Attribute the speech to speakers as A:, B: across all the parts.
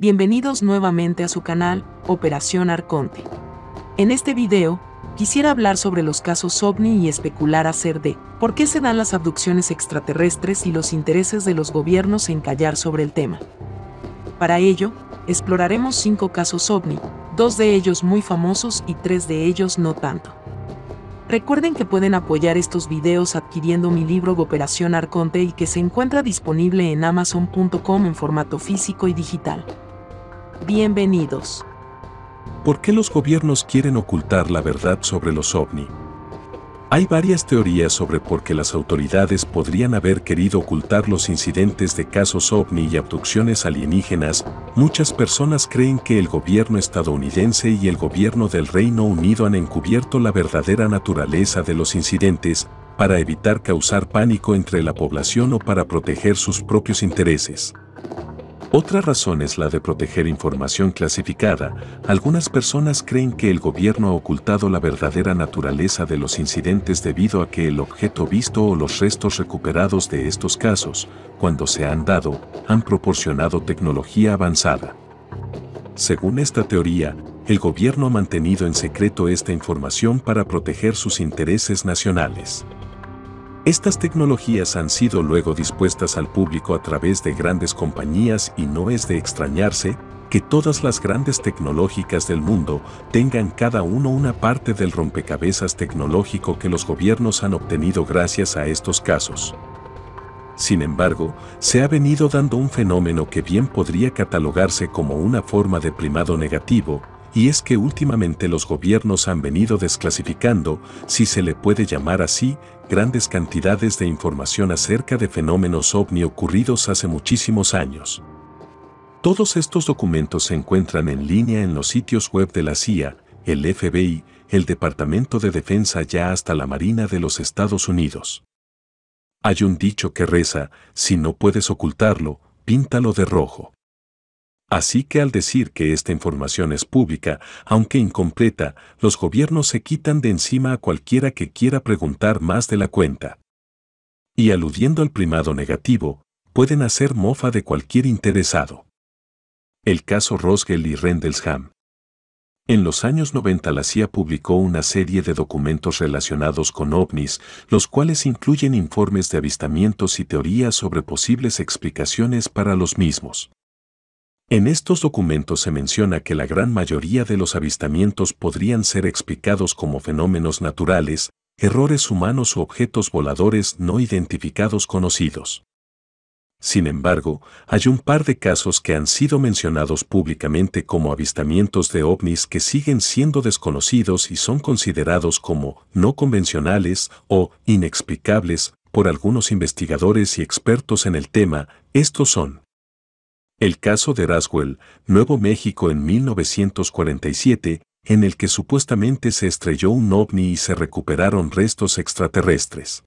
A: Bienvenidos nuevamente a su canal, Operación Arconte. En este video, quisiera hablar sobre los casos OVNI y especular hacer de por qué se dan las abducciones extraterrestres y los intereses de los gobiernos en callar sobre el tema. Para ello, exploraremos cinco casos OVNI, dos de ellos muy famosos y tres de ellos no tanto. Recuerden que pueden apoyar estos videos adquiriendo mi libro Operación Arconte y que se encuentra disponible en amazon.com en formato físico y digital. Bienvenidos.
B: ¿Por qué los gobiernos quieren ocultar la verdad sobre los ovni? Hay varias teorías sobre por qué las autoridades podrían haber querido ocultar los incidentes de casos ovni y abducciones alienígenas. Muchas personas creen que el gobierno estadounidense y el gobierno del Reino Unido han encubierto la verdadera naturaleza de los incidentes para evitar causar pánico entre la población o para proteger sus propios intereses. Otra razón es la de proteger información clasificada. Algunas personas creen que el gobierno ha ocultado la verdadera naturaleza de los incidentes debido a que el objeto visto o los restos recuperados de estos casos, cuando se han dado, han proporcionado tecnología avanzada. Según esta teoría, el gobierno ha mantenido en secreto esta información para proteger sus intereses nacionales. Estas tecnologías han sido luego dispuestas al público a través de grandes compañías y no es de extrañarse que todas las grandes tecnológicas del mundo tengan cada uno una parte del rompecabezas tecnológico que los gobiernos han obtenido gracias a estos casos. Sin embargo, se ha venido dando un fenómeno que bien podría catalogarse como una forma de primado negativo, y es que últimamente los gobiernos han venido desclasificando, si se le puede llamar así, grandes cantidades de información acerca de fenómenos ovni ocurridos hace muchísimos años. Todos estos documentos se encuentran en línea en los sitios web de la CIA, el FBI, el Departamento de Defensa ya hasta la Marina de los Estados Unidos. Hay un dicho que reza, si no puedes ocultarlo, píntalo de rojo. Así que al decir que esta información es pública, aunque incompleta, los gobiernos se quitan de encima a cualquiera que quiera preguntar más de la cuenta. Y aludiendo al primado negativo, pueden hacer mofa de cualquier interesado. El caso Rosgel y Rendelsham. En los años 90 la CIA publicó una serie de documentos relacionados con ovnis, los cuales incluyen informes de avistamientos y teorías sobre posibles explicaciones para los mismos. En estos documentos se menciona que la gran mayoría de los avistamientos podrían ser explicados como fenómenos naturales, errores humanos o objetos voladores no identificados conocidos. Sin embargo, hay un par de casos que han sido mencionados públicamente como avistamientos de ovnis que siguen siendo desconocidos y son considerados como no convencionales o inexplicables por algunos investigadores y expertos en el tema, estos son el caso de Raswell, Nuevo México en 1947, en el que supuestamente se estrelló un ovni y se recuperaron restos extraterrestres.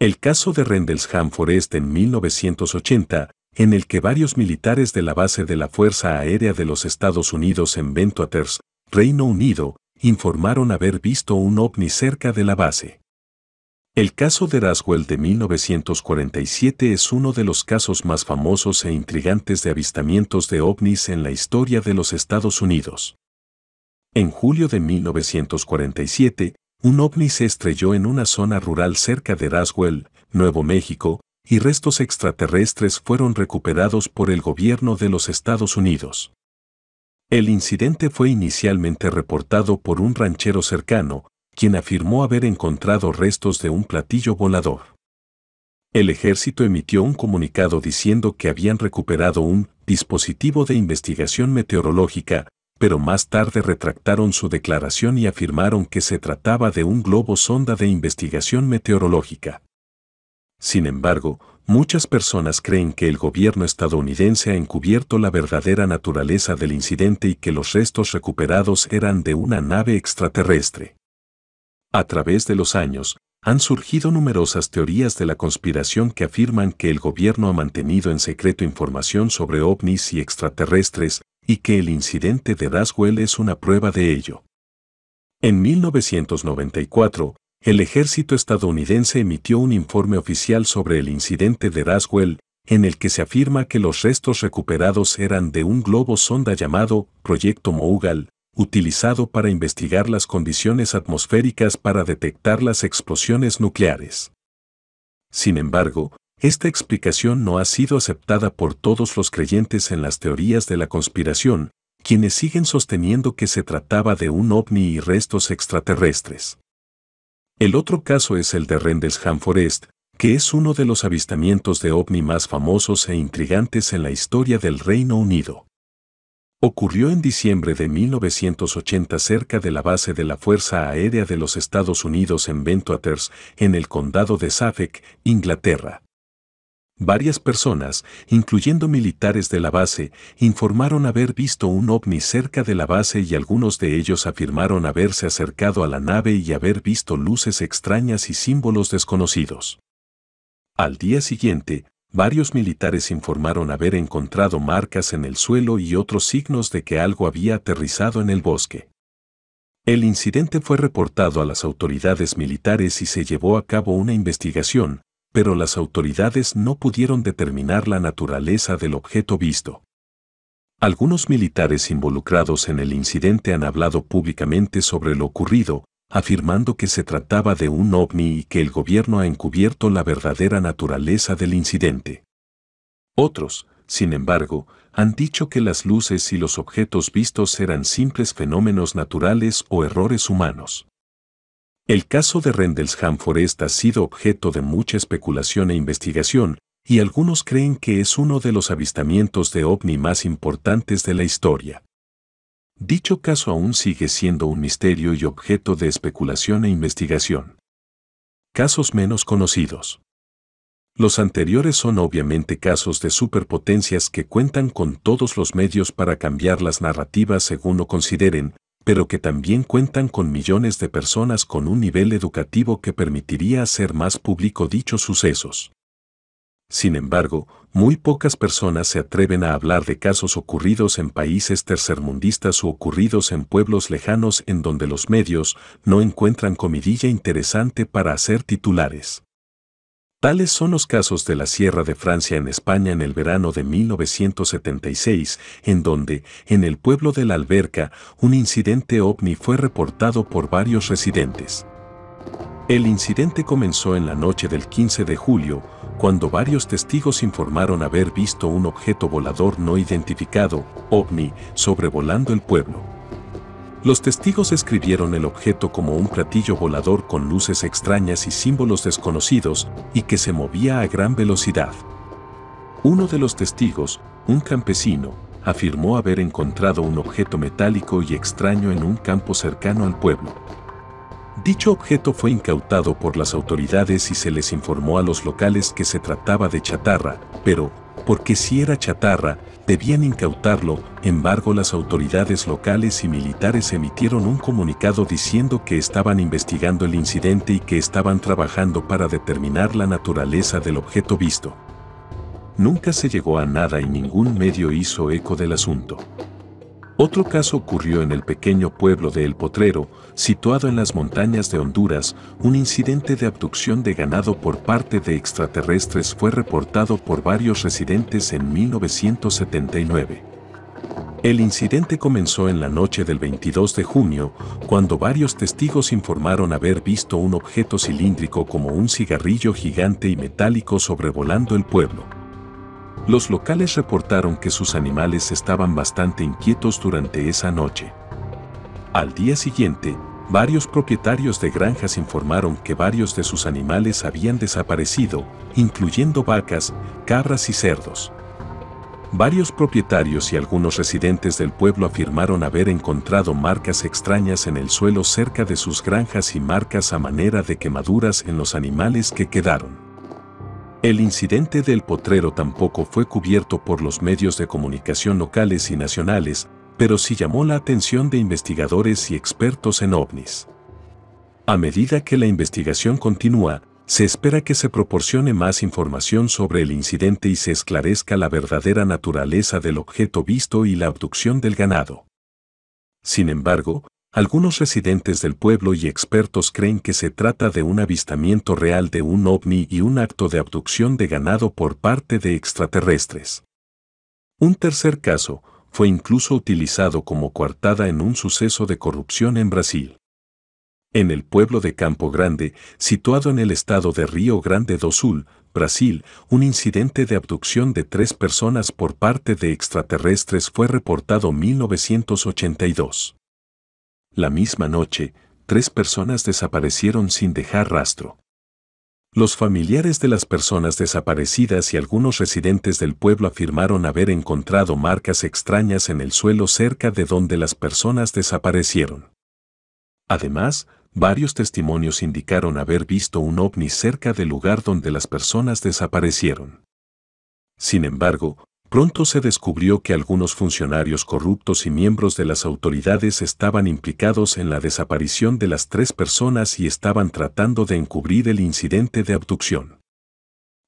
B: El caso de Rendlesham Forest en 1980, en el que varios militares de la base de la Fuerza Aérea de los Estados Unidos en Bentwaters, Reino Unido, informaron haber visto un ovni cerca de la base. El caso de Raswell de 1947 es uno de los casos más famosos e intrigantes de avistamientos de ovnis en la historia de los Estados Unidos. En julio de 1947, un ovni se estrelló en una zona rural cerca de Raswell, Nuevo México, y restos extraterrestres fueron recuperados por el gobierno de los Estados Unidos. El incidente fue inicialmente reportado por un ranchero cercano, quien afirmó haber encontrado restos de un platillo volador. El ejército emitió un comunicado diciendo que habían recuperado un dispositivo de investigación meteorológica, pero más tarde retractaron su declaración y afirmaron que se trataba de un globo sonda de investigación meteorológica. Sin embargo, muchas personas creen que el gobierno estadounidense ha encubierto la verdadera naturaleza del incidente y que los restos recuperados eran de una nave extraterrestre. A través de los años, han surgido numerosas teorías de la conspiración que afirman que el gobierno ha mantenido en secreto información sobre ovnis y extraterrestres y que el incidente de Roswell es una prueba de ello. En 1994, el ejército estadounidense emitió un informe oficial sobre el incidente de Roswell, en el que se afirma que los restos recuperados eran de un globo sonda llamado Proyecto Mougal, utilizado para investigar las condiciones atmosféricas para detectar las explosiones nucleares. Sin embargo, esta explicación no ha sido aceptada por todos los creyentes en las teorías de la conspiración, quienes siguen sosteniendo que se trataba de un ovni y restos extraterrestres. El otro caso es el de Rendlesham Forest, que es uno de los avistamientos de ovni más famosos e intrigantes en la historia del Reino Unido ocurrió en diciembre de 1980 cerca de la base de la Fuerza Aérea de los Estados Unidos en Bentwaters, en el condado de Suffolk, Inglaterra. Varias personas, incluyendo militares de la base, informaron haber visto un ovni cerca de la base y algunos de ellos afirmaron haberse acercado a la nave y haber visto luces extrañas y símbolos desconocidos. Al día siguiente, varios militares informaron haber encontrado marcas en el suelo y otros signos de que algo había aterrizado en el bosque. El incidente fue reportado a las autoridades militares y se llevó a cabo una investigación, pero las autoridades no pudieron determinar la naturaleza del objeto visto. Algunos militares involucrados en el incidente han hablado públicamente sobre lo ocurrido, afirmando que se trataba de un ovni y que el gobierno ha encubierto la verdadera naturaleza del incidente. Otros, sin embargo, han dicho que las luces y los objetos vistos eran simples fenómenos naturales o errores humanos. El caso de Rendlesham Forest ha sido objeto de mucha especulación e investigación, y algunos creen que es uno de los avistamientos de ovni más importantes de la historia. Dicho caso aún sigue siendo un misterio y objeto de especulación e investigación. Casos menos conocidos. Los anteriores son obviamente casos de superpotencias que cuentan con todos los medios para cambiar las narrativas según lo consideren, pero que también cuentan con millones de personas con un nivel educativo que permitiría hacer más público dichos sucesos. Sin embargo, muy pocas personas se atreven a hablar de casos ocurridos en países tercermundistas o ocurridos en pueblos lejanos en donde los medios no encuentran comidilla interesante para hacer titulares. Tales son los casos de la Sierra de Francia en España en el verano de 1976, en donde, en el pueblo de la Alberca, un incidente ovni fue reportado por varios residentes. El incidente comenzó en la noche del 15 de julio, cuando varios testigos informaron haber visto un objeto volador no identificado, ovni, sobrevolando el pueblo. Los testigos describieron el objeto como un platillo volador con luces extrañas y símbolos desconocidos y que se movía a gran velocidad. Uno de los testigos, un campesino, afirmó haber encontrado un objeto metálico y extraño en un campo cercano al pueblo. Dicho objeto fue incautado por las autoridades y se les informó a los locales que se trataba de chatarra, pero, porque si era chatarra, debían incautarlo, embargo las autoridades locales y militares emitieron un comunicado diciendo que estaban investigando el incidente y que estaban trabajando para determinar la naturaleza del objeto visto. Nunca se llegó a nada y ningún medio hizo eco del asunto. Otro caso ocurrió en el pequeño pueblo de El Potrero, situado en las montañas de Honduras, un incidente de abducción de ganado por parte de extraterrestres fue reportado por varios residentes en 1979. El incidente comenzó en la noche del 22 de junio, cuando varios testigos informaron haber visto un objeto cilíndrico como un cigarrillo gigante y metálico sobrevolando el pueblo. Los locales reportaron que sus animales estaban bastante inquietos durante esa noche. Al día siguiente, varios propietarios de granjas informaron que varios de sus animales habían desaparecido, incluyendo vacas, cabras y cerdos. Varios propietarios y algunos residentes del pueblo afirmaron haber encontrado marcas extrañas en el suelo cerca de sus granjas y marcas a manera de quemaduras en los animales que quedaron. El incidente del potrero tampoco fue cubierto por los medios de comunicación locales y nacionales, pero sí llamó la atención de investigadores y expertos en ovnis. A medida que la investigación continúa, se espera que se proporcione más información sobre el incidente y se esclarezca la verdadera naturaleza del objeto visto y la abducción del ganado. Sin embargo, algunos residentes del pueblo y expertos creen que se trata de un avistamiento real de un ovni y un acto de abducción de ganado por parte de extraterrestres. Un tercer caso fue incluso utilizado como coartada en un suceso de corrupción en Brasil. En el pueblo de Campo Grande, situado en el estado de Río Grande do Sul, Brasil, un incidente de abducción de tres personas por parte de extraterrestres fue reportado en 1982. La misma noche, tres personas desaparecieron sin dejar rastro. Los familiares de las personas desaparecidas y algunos residentes del pueblo afirmaron haber encontrado marcas extrañas en el suelo cerca de donde las personas desaparecieron. Además, varios testimonios indicaron haber visto un ovni cerca del lugar donde las personas desaparecieron. Sin embargo, Pronto se descubrió que algunos funcionarios corruptos y miembros de las autoridades estaban implicados en la desaparición de las tres personas y estaban tratando de encubrir el incidente de abducción.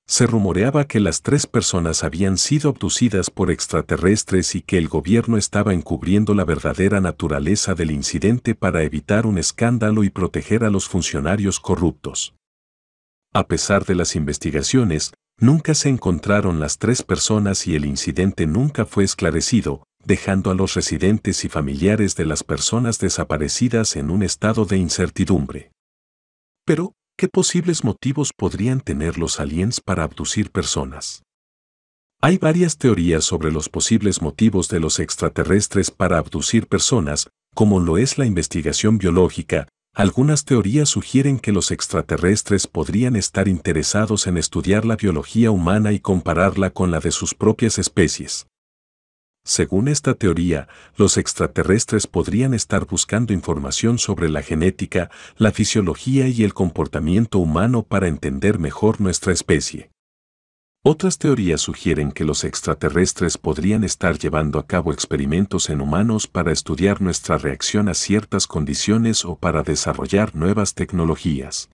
B: Se rumoreaba que las tres personas habían sido abducidas por extraterrestres y que el gobierno estaba encubriendo la verdadera naturaleza del incidente para evitar un escándalo y proteger a los funcionarios corruptos. A pesar de las investigaciones, nunca se encontraron las tres personas y el incidente nunca fue esclarecido, dejando a los residentes y familiares de las personas desaparecidas en un estado de incertidumbre. Pero, ¿qué posibles motivos podrían tener los aliens para abducir personas? Hay varias teorías sobre los posibles motivos de los extraterrestres para abducir personas, como lo es la investigación biológica, algunas teorías sugieren que los extraterrestres podrían estar interesados en estudiar la biología humana y compararla con la de sus propias especies. Según esta teoría, los extraterrestres podrían estar buscando información sobre la genética, la fisiología y el comportamiento humano para entender mejor nuestra especie. Otras teorías sugieren que los extraterrestres podrían estar llevando a cabo experimentos en humanos para estudiar nuestra reacción a ciertas condiciones o para desarrollar nuevas tecnologías.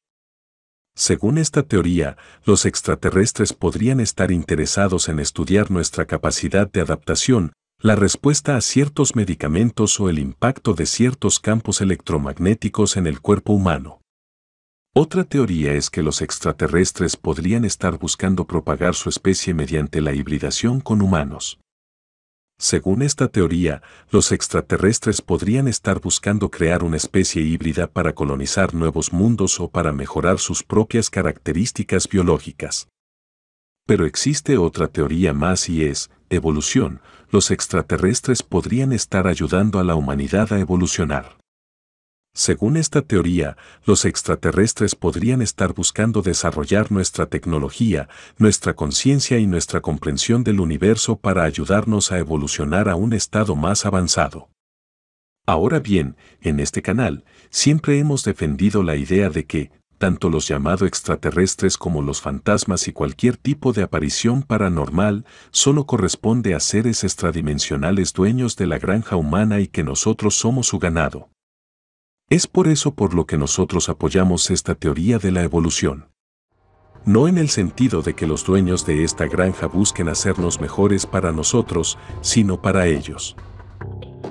B: Según esta teoría, los extraterrestres podrían estar interesados en estudiar nuestra capacidad de adaptación, la respuesta a ciertos medicamentos o el impacto de ciertos campos electromagnéticos en el cuerpo humano. Otra teoría es que los extraterrestres podrían estar buscando propagar su especie mediante la hibridación con humanos. Según esta teoría, los extraterrestres podrían estar buscando crear una especie híbrida para colonizar nuevos mundos o para mejorar sus propias características biológicas. Pero existe otra teoría más y es, evolución, los extraterrestres podrían estar ayudando a la humanidad a evolucionar. Según esta teoría, los extraterrestres podrían estar buscando desarrollar nuestra tecnología, nuestra conciencia y nuestra comprensión del universo para ayudarnos a evolucionar a un estado más avanzado. Ahora bien, en este canal, siempre hemos defendido la idea de que, tanto los llamados extraterrestres como los fantasmas y cualquier tipo de aparición paranormal solo corresponde a seres extradimensionales dueños de la granja humana y que nosotros somos su ganado. Es por eso por lo que nosotros apoyamos esta teoría de la evolución. No en el sentido de que los dueños de esta granja busquen hacernos mejores para nosotros, sino para ellos.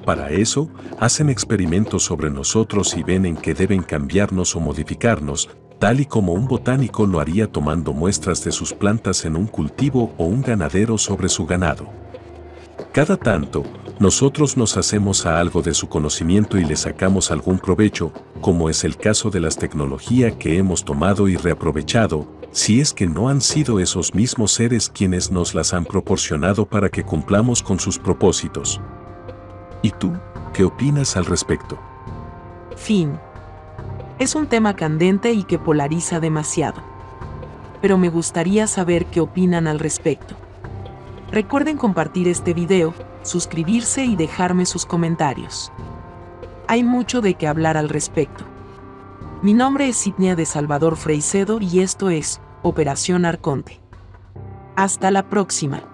B: Para eso, hacen experimentos sobre nosotros y ven en que deben cambiarnos o modificarnos, tal y como un botánico lo haría tomando muestras de sus plantas en un cultivo o un ganadero sobre su ganado. Cada tanto, nosotros nos hacemos a algo de su conocimiento y le sacamos algún provecho, como es el caso de las tecnologías que hemos tomado y reaprovechado, si es que no han sido esos mismos seres quienes nos las han proporcionado para que cumplamos con sus propósitos. ¿Y tú, qué opinas al respecto?
A: Fin. Es un tema candente y que polariza demasiado. Pero me gustaría saber qué opinan al respecto. Recuerden compartir este video, suscribirse y dejarme sus comentarios. Hay mucho de qué hablar al respecto. Mi nombre es Sidnia de Salvador Freicedo y esto es Operación Arconte. Hasta la próxima.